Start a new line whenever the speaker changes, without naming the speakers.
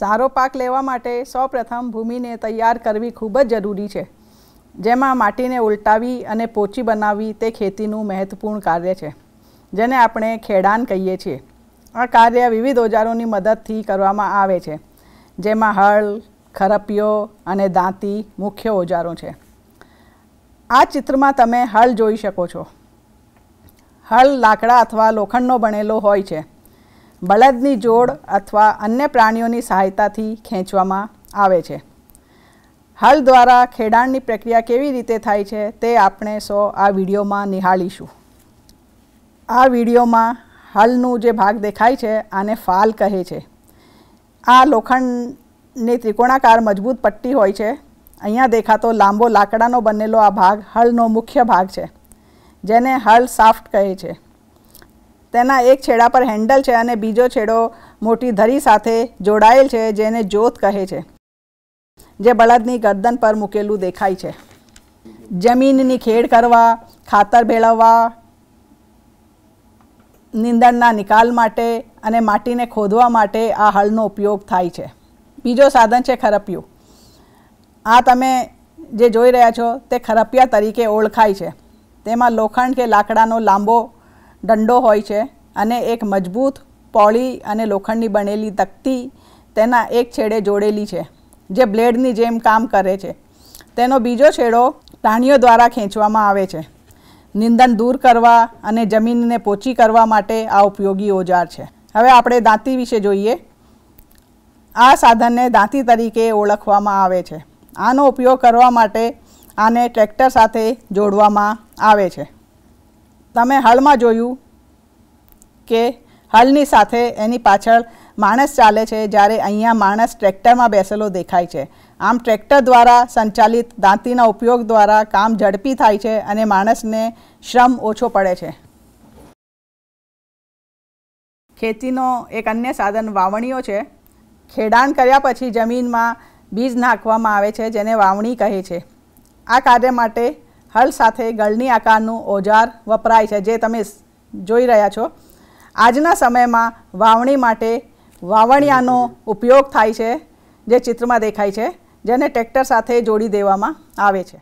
સારો પાક લેવા માટે સૌપ્રથમ ભૂમિને તૈયાર કરવી ખૂબ જ જરૂરી છે જેમાં માટીને ઉલટાવી અને પોચી બનાવવી તે ખેતીનું મહત્વપૂર્ણ કાર્ય છે જેને આપણે ખેડાણ કહીએ છીએ આ કાર્ય વિવિધ ઓજારોની મદદથી કરવામાં આવે છે જેમાં હળ ખરપીઓ અને દાંતી મુખ્ય ઓજારો છે આ ચિત્રમાં તમે હળ જોઈ શકો છો હળ લાકડા અથવા લોખંડનો બનેલો હોય છે બળદની જોડ અથવા અન્ય પ્રાણીઓની સહાયતાથી ખેંચવામાં આવે છે હલ દ્વારા ખેડાણની પ્રક્રિયા કેવી રીતે થાય છે તે આપણે સો આ વિડીયોમાં નિહાળીશું આ વિડીયોમાં હલનું જે ભાગ દેખાય છે આને ફાલ કહે છે આ લોખંડની ત્રિકોણાકાર મજબૂત પટ્ટી હોય છે અહીંયા દેખાતો લાંબો લાકડાનો બનેલો આ ભાગ હળનો મુખ્ય ભાગ છે જેને હળ સાફ્ટ કહે છે તેના એક છેડા પર હેન્ડલ છે અને બીજો છેડો મોટી ધરી સાથે જોડાયેલ છે જેને જોત કહે છે જે બળદની ગરદન પર મૂકેલું દેખાય છે જમીનની ખેડ કરવા ખાતર ભેળવવા નીંદણના નિકાલ માટે અને માટીને ખોદવા માટે આ હળનો ઉપયોગ થાય છે બીજો સાધન છે ખરપિયું આ તમે જે જોઈ રહ્યા છો તે ખરપિયા તરીકે ઓળખાય છે તેમાં લોખંડ કે લાકડાનો લાંબો દંડો હોય છે અને એક મજબૂત પોળી અને લોખંડની બનેલી તકતી તેના એક છેડે જોડેલી છે જે બ્લેડની જેમ કામ કરે છે તેનો બીજો છેડો પ્રાણીઓ દ્વારા ખેંચવામાં આવે છે નિંદન દૂર કરવા અને જમીનને પોચી કરવા માટે આ ઉપયોગી ઓજાર છે હવે આપણે દાંતી વિશે જોઈએ આ સાધનને દાંતી તરીકે ઓળખવામાં આવે છે આનો ઉપયોગ કરવા માટે આને ટ્રેક્ટર સાથે જોડવામાં આવે છે તમે હાલમાં જોયું કે હાલની સાથે એની પાછળ માણસ ચાલે છે જ્યારે અહીંયા માણસ ટ્રેક્ટરમાં બેસેલો દેખાય છે આમ ટ્રેક્ટર દ્વારા સંચાલિત દાંતીના ઉપયોગ દ્વારા કામ ઝડપી થાય છે અને માણસને શ્રમ ઓછો પડે છે ખેતીનો એક અન્ય સાધન વાવણીઓ છે ખેડાણ કર્યા પછી જમીનમાં બીજ નાખવામાં આવે છે જેને વાવણી કહે છે આ કાર્ય માટે હળ સાથે ગળની આકારનું ઓજાર વપરાય છે જે તમે જોઈ રહ્યા છો આજના સમયમાં વાવણી માટે વાવણિયાનો ઉપયોગ થાય છે જે ચિત્રમાં દેખાય છે જેને ટ્રેક્ટર સાથે જોડી દેવામાં આવે છે